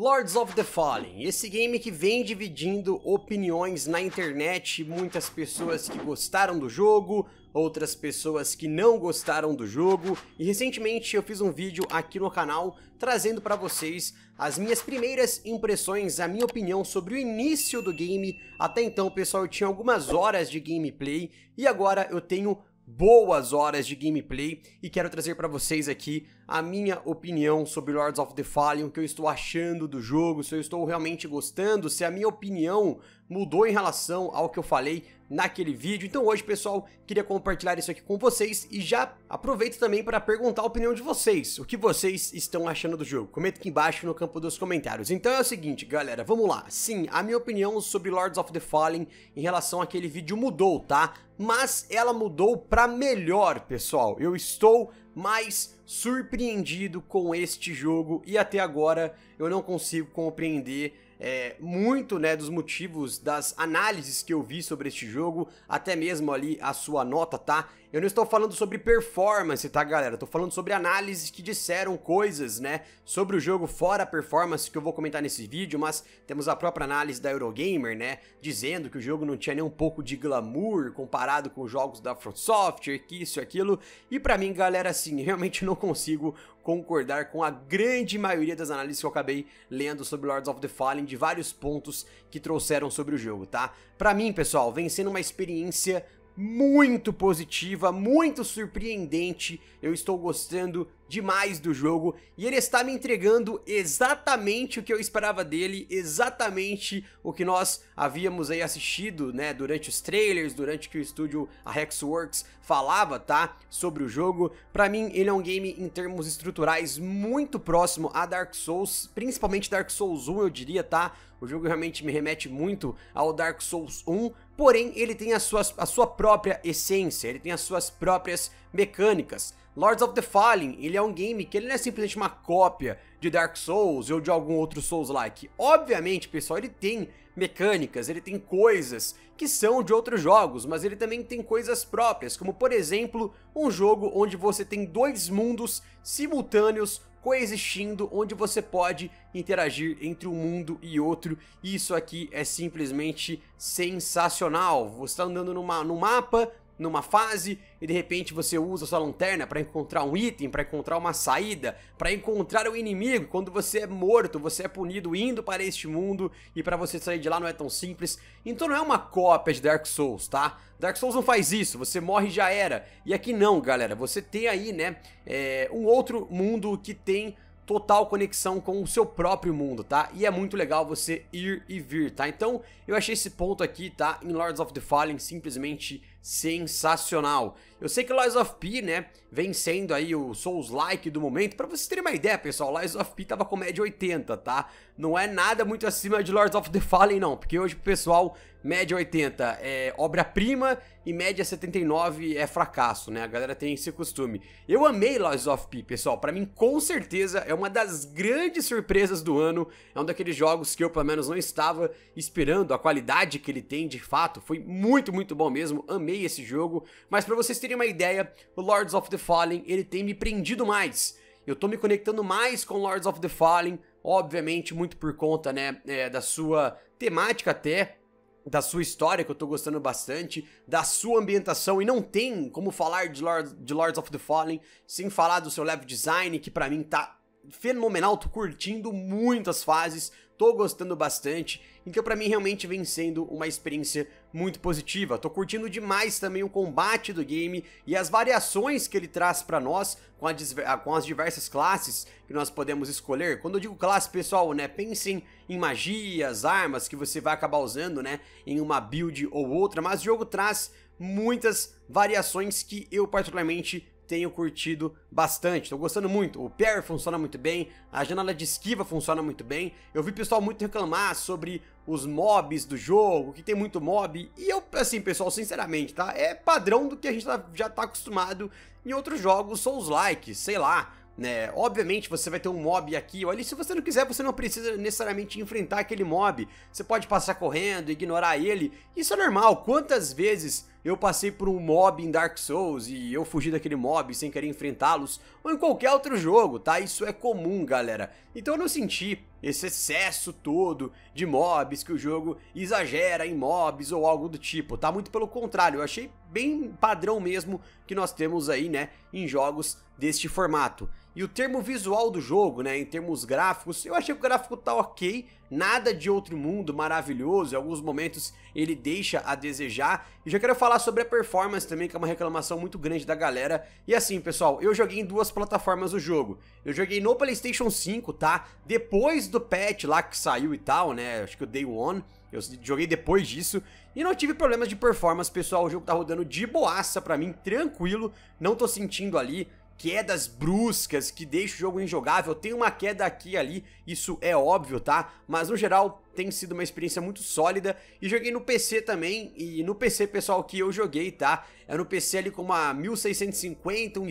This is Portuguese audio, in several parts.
Lords of the Fallen, esse game que vem dividindo opiniões na internet, muitas pessoas que gostaram do jogo, outras pessoas que não gostaram do jogo, e recentemente eu fiz um vídeo aqui no canal trazendo para vocês as minhas primeiras impressões, a minha opinião sobre o início do game, até então pessoal eu tinha algumas horas de gameplay, e agora eu tenho boas horas de gameplay e quero trazer para vocês aqui a minha opinião sobre Lords of the Fallen, o que eu estou achando do jogo, se eu estou realmente gostando, se a minha opinião mudou em relação ao que eu falei naquele vídeo. Então hoje, pessoal, queria compartilhar isso aqui com vocês e já aproveito também para perguntar a opinião de vocês, o que vocês estão achando do jogo. Comenta aqui embaixo no campo dos comentários. Então é o seguinte, galera, vamos lá. Sim, a minha opinião sobre Lords of the Fallen em relação àquele vídeo mudou, tá? Mas ela mudou para melhor, pessoal. Eu estou mais surpreendido com este jogo e até agora eu não consigo compreender é, muito né, dos motivos das análises que eu vi sobre este jogo, até mesmo ali a sua nota, tá? Eu não estou falando sobre performance, tá, galera? Estou falando sobre análises que disseram coisas, né? Sobre o jogo fora a performance que eu vou comentar nesse vídeo, mas temos a própria análise da Eurogamer, né? Dizendo que o jogo não tinha nem um pouco de glamour comparado com os jogos da From Software, que isso e aquilo. E para mim, galera, assim, realmente não consigo concordar com a grande maioria das análises que eu acabei lendo sobre Lords of the Fallen, de vários pontos que trouxeram sobre o jogo, tá? Para mim, pessoal, vem sendo uma experiência muito positiva, muito surpreendente. Eu estou gostando demais do jogo e ele está me entregando exatamente o que eu esperava dele, exatamente o que nós havíamos aí assistido, né, durante os trailers, durante que o estúdio a Hexworks falava, tá, sobre o jogo. Para mim, ele é um game em termos estruturais muito próximo a Dark Souls, principalmente Dark Souls 1, eu diria, tá? O jogo realmente me remete muito ao Dark Souls 1, porém ele tem a, sua a sua própria essência, ele tem as suas próprias mecânicas. Lords of the Fallen, ele é um game que ele não é simplesmente uma cópia de Dark Souls ou de algum outro Souls-like. Obviamente, pessoal, ele tem mecânicas, ele tem coisas que são de outros jogos, mas ele também tem coisas próprias, como por exemplo, um jogo onde você tem dois mundos simultâneos coexistindo, onde você pode interagir entre um mundo e outro. Isso aqui é simplesmente sensacional. Você está andando numa, num mapa, numa fase e de repente você usa sua lanterna para encontrar um item, para encontrar uma saída, para encontrar o inimigo. Quando você é morto, você é punido indo para este mundo e para você sair de lá não é tão simples. Então não é uma cópia de Dark Souls, tá? Dark Souls não faz isso, você morre e já era. E aqui não, galera, você tem aí, né, é, um outro mundo que tem total conexão com o seu próprio mundo, tá? E é muito legal você ir e vir, tá? Então, eu achei esse ponto aqui, tá? Em Lords of the Fallen, simplesmente sensacional. Eu sei que Lies of P, né, vem sendo aí o Souls-like do momento. Pra vocês terem uma ideia, pessoal, Lies of P tava com média 80, tá? Não é nada muito acima de Lords of the Fallen, não. Porque hoje, pessoal, média 80 é obra-prima e média 79 é fracasso, né? A galera tem esse costume. Eu amei Lies of P, pessoal. Pra mim, com certeza, é uma das grandes surpresas do ano. É um daqueles jogos que eu, pelo menos, não estava esperando. A qualidade que ele tem, de fato, foi muito, muito bom mesmo. Amei amei esse jogo, mas para vocês terem uma ideia, o Lords of the Fallen, ele tem me prendido mais. Eu tô me conectando mais com Lords of the Fallen, obviamente muito por conta, né, é, da sua temática até, da sua história, que eu tô gostando bastante, da sua ambientação, e não tem como falar de, Lord, de Lords of the Fallen sem falar do seu level design, que para mim tá fenomenal, tô curtindo muitas fases, tô gostando bastante, então para mim realmente vem sendo uma experiência muito positiva. Tô curtindo demais também o combate do game e as variações que ele traz para nós com, a, ah, com, as diversas classes que nós podemos escolher. Quando eu digo classe, pessoal, né, pensem em magias, armas que você vai acabar usando, né, em uma build ou outra, mas o jogo traz muitas variações que eu particularmente tenho curtido bastante. Estou gostando muito. O Parry funciona muito bem, a janela de esquiva funciona muito bem. Eu vi pessoal muito reclamar sobre os mobs do jogo, que tem muito mob. E eu, assim, pessoal, sinceramente, tá? É padrão do que a gente tá, já está acostumado em outros jogos os likes, sei lá. Né? Obviamente você vai ter um mob aqui olha, se você não quiser, você não precisa necessariamente enfrentar aquele mob. Você pode passar correndo, ignorar ele. Isso é normal. Quantas vezes eu passei por um mob em Dark Souls e eu fugi daquele mob sem querer enfrentá-los, ou em qualquer outro jogo, tá? Isso é comum, galera. Então eu não senti esse excesso todo de mobs que o jogo exagera em mobs ou algo do tipo, tá? Muito pelo contrário, eu achei bem padrão mesmo que nós temos aí, né, em jogos deste formato. E o termo visual do jogo, né, em termos gráficos, eu achei que o gráfico tá ok, nada de outro mundo maravilhoso, em alguns momentos ele deixa a desejar. E já quero falar sobre a performance também, que é uma reclamação muito grande da galera. E assim, pessoal, eu joguei em duas plataformas o jogo. Eu joguei no PlayStation 5, tá? Depois do patch lá que saiu e tal, né, acho que o Day One. Eu joguei depois disso e não tive problemas de performance, pessoal. O jogo tá rodando de boaça pra mim, tranquilo. Não tô sentindo ali quedas bruscas que deixam o jogo injogável. Tem uma queda aqui e ali, isso é óbvio, tá? Mas no geral tem sido uma experiência muito sólida e joguei no PC também e no PC pessoal que eu joguei, tá? É no PC ali com uma 1650, um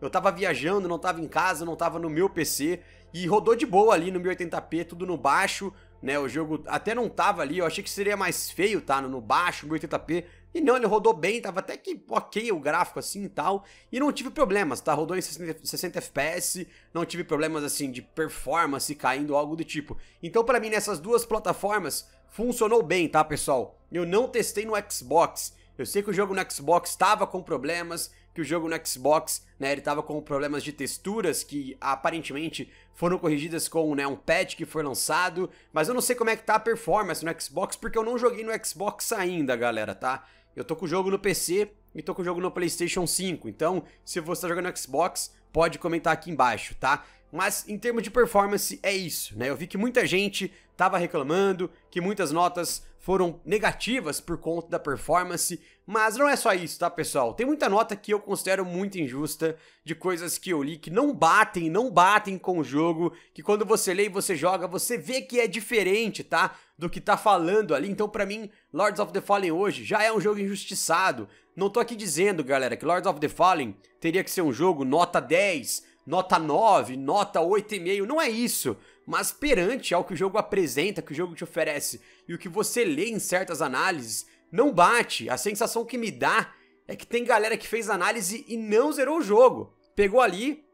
eu tava viajando, não tava em casa, não tava no meu PC e rodou de boa ali no 1080p, tudo no baixo, né? O jogo até não tava ali, eu achei que seria mais feio, tá? No baixo, 1080p, e não, ele rodou bem, tava até que ok o gráfico assim e tal. E não tive problemas, tá? Rodou em 60, FPS, não tive problemas assim de performance caindo algo do tipo. Então, para mim, nessas duas plataformas, funcionou bem, tá, pessoal? Eu não testei no Xbox. Eu sei que o jogo no Xbox tava com problemas, que o jogo no Xbox, né, ele tava com problemas de texturas que aparentemente foram corrigidas com, né, um patch que foi lançado, mas eu não sei como é que tá a performance no Xbox porque eu não joguei no Xbox ainda, galera, tá? Eu tô com o jogo no PC e tô com o jogo no PlayStation 5. Então, se você tá jogando Xbox, pode comentar aqui embaixo, tá? mas em termos de performance é isso, né? Eu vi que muita gente estava reclamando, que muitas notas foram negativas por conta da performance, mas não é só isso, tá, pessoal? Tem muita nota que eu considero muito injusta, de coisas que eu li que não batem, não batem com o jogo, que quando você lê e você joga, você vê que é diferente, tá? Do que tá falando ali. Então, para mim, Lords of the Fallen hoje já é um jogo injustiçado. Não tô aqui dizendo, galera, que Lords of the Fallen teria que ser um jogo nota 10, nota 9, nota 8,5, não é isso. Mas perante ao que o jogo apresenta, que o jogo te oferece e o que você lê em certas análises, não bate. A sensação que me dá é que tem galera que fez análise e não zerou o jogo. Pegou ali,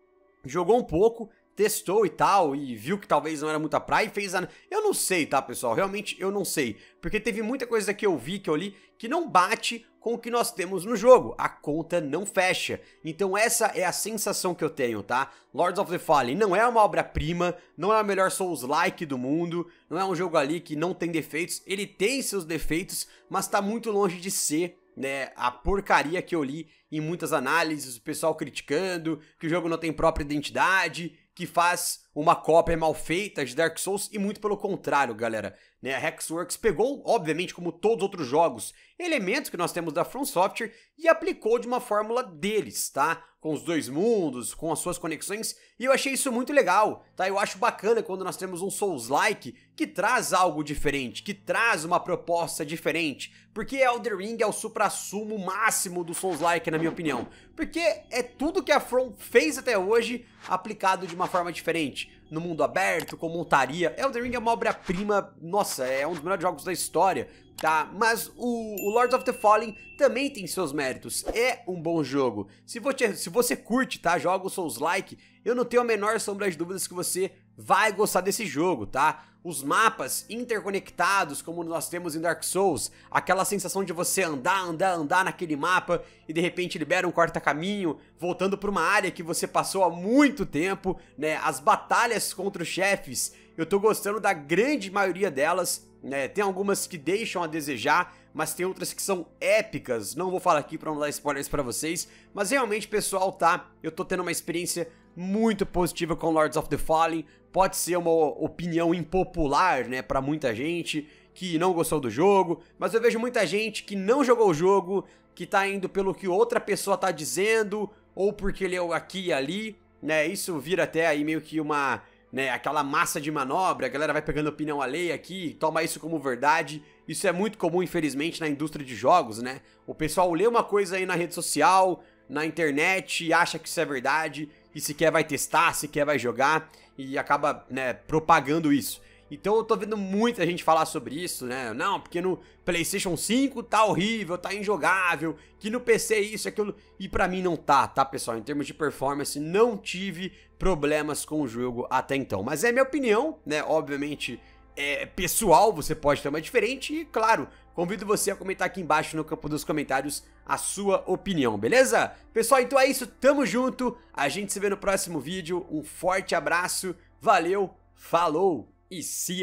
jogou um pouco, testou e tal, e viu que talvez não era muita praia e fez a... Eu não sei, tá, pessoal? Realmente eu não sei. Porque teve muita coisa que eu vi, que eu li, que não bate com o que nós temos no jogo. A conta não fecha. Então essa é a sensação que eu tenho, tá? Lords of the Fallen não é uma obra-prima, não é a melhor Souls-like do mundo, não é um jogo ali que não tem defeitos. Ele tem seus defeitos, mas tá muito longe de ser né, a porcaria que eu li em muitas análises, o pessoal criticando que o jogo não tem própria identidade que faz uma cópia mal feita de Dark Souls e muito pelo contrário, galera. Né? A Hexworks pegou, obviamente, como todos os outros jogos, elementos que nós temos da From Software e aplicou de uma fórmula deles, tá? Com os dois mundos, com as suas conexões, e eu achei isso muito legal, tá? Eu acho bacana quando nós temos um Souls-like que traz algo diferente, que traz uma proposta diferente, porque Elder Ring é o supra-sumo máximo do Souls-like, na minha opinião. Porque é tudo que a From fez até hoje aplicado de uma forma diferente gente, no mundo aberto, com montaria. Elden Ring é uma obra-prima, nossa, é um dos melhores jogos da história, tá? Mas o, o Lords of the Fallen também tem seus méritos, é um bom jogo. Se você, se você curte, tá, joga o Souls-like, eu não tenho a menor sombra de dúvidas que você vai gostar desse jogo, tá? Os mapas interconectados, como nós temos em Dark Souls, aquela sensação de você andar, andar, andar naquele mapa e de repente libera um corta-caminho, voltando para uma área que você passou há muito tempo, né? As batalhas contra os chefes, eu tô gostando da grande maioria delas, né? Tem algumas que deixam a desejar, mas tem outras que são épicas. Não vou falar aqui para não dar spoilers para vocês, mas realmente, pessoal, tá? Eu tô tendo uma experiência muito positiva com Lords of the Fallen. Pode ser uma opinião impopular, né, para muita gente que não gostou do jogo, mas eu vejo muita gente que não jogou o jogo, que tá indo pelo que outra pessoa tá dizendo ou porque leu aqui e ali, né? Isso vira até aí meio que uma, né, aquela massa de manobra, a galera vai pegando opinião alheia aqui, toma isso como verdade. Isso é muito comum, infelizmente, na indústria de jogos, né? O pessoal lê uma coisa aí na rede social, na internet, e acha que isso é verdade e sequer vai testar, sequer vai jogar e acaba né, propagando isso. Então eu tô vendo muita gente falar sobre isso, né? Não, porque no PlayStation 5 tá horrível, tá injogável, que no PC é isso, é aquilo. E para mim não tá, tá, pessoal? Em termos de performance, não tive problemas com o jogo até então. Mas é minha opinião, né? Obviamente é, pessoal, você pode ter uma diferente. E, claro, convido você a comentar aqui embaixo no campo dos comentários a sua opinião, beleza? Pessoal, então é isso. Tamo junto. A gente se vê no próximo vídeo. Um forte abraço. Valeu, falou e se